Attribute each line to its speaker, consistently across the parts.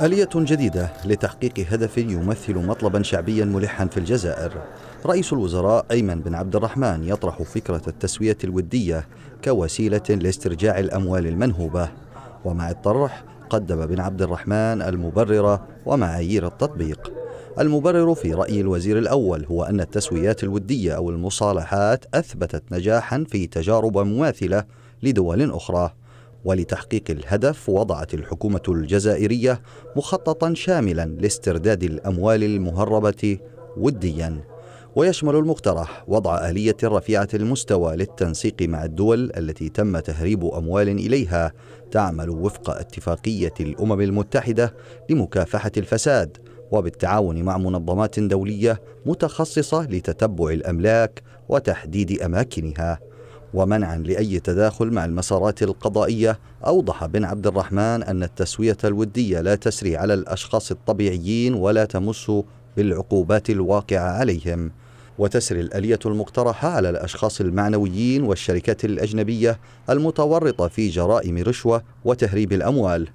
Speaker 1: آلية جديدة لتحقيق هدف يمثل مطلبا شعبيا ملحا في الجزائر. رئيس الوزراء أيمن بن عبد الرحمن يطرح فكرة التسوية الودية كوسيلة لاسترجاع الأموال المنهوبة. ومع الطرح قدم بن عبد الرحمن المبرر ومعايير التطبيق. المبرر في رأي الوزير الأول هو أن التسويات الودية أو المصالحات أثبتت نجاحا في تجارب مماثلة لدول أخرى. ولتحقيق الهدف وضعت الحكومة الجزائرية مخططا شاملا لاسترداد الأموال المهربة وديا ويشمل المقترح وضع آلية رفيعة المستوى للتنسيق مع الدول التي تم تهريب أموال إليها تعمل وفق اتفاقية الأمم المتحدة لمكافحة الفساد وبالتعاون مع منظمات دولية متخصصة لتتبع الأملاك وتحديد أماكنها ومنعا لأي تداخل مع المسارات القضائية أوضح بن عبد الرحمن أن التسوية الودية لا تسري على الأشخاص الطبيعيين ولا تمس بالعقوبات الواقعة عليهم وتسري الآلية المقترحة على الأشخاص المعنويين والشركات الأجنبية المتورطة في جرائم رشوة وتهريب الأموال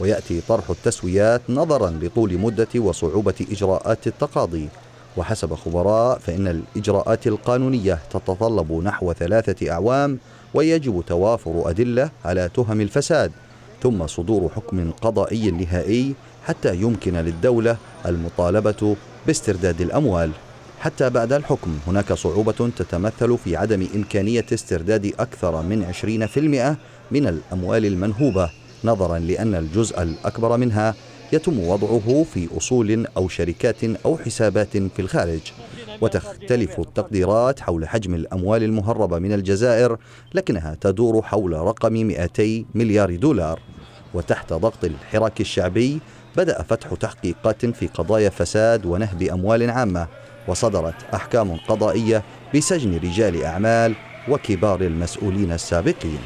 Speaker 1: ويأتي طرح التسويات نظرا لطول مدة وصعوبة إجراءات التقاضي وحسب خبراء فإن الإجراءات القانونية تتطلب نحو ثلاثة أعوام ويجب توافر أدلة على تهم الفساد ثم صدور حكم قضائي نهائي حتى يمكن للدولة المطالبة باسترداد الأموال حتى بعد الحكم هناك صعوبة تتمثل في عدم إمكانية استرداد أكثر من 20% من الأموال المنهوبة نظرا لأن الجزء الأكبر منها يتم وضعه في أصول أو شركات أو حسابات في الخارج وتختلف التقديرات حول حجم الأموال المهربة من الجزائر لكنها تدور حول رقم 200 مليار دولار وتحت ضغط الحراك الشعبي بدأ فتح تحقيقات في قضايا فساد ونهب أموال عامة وصدرت أحكام قضائية بسجن رجال أعمال وكبار المسؤولين السابقين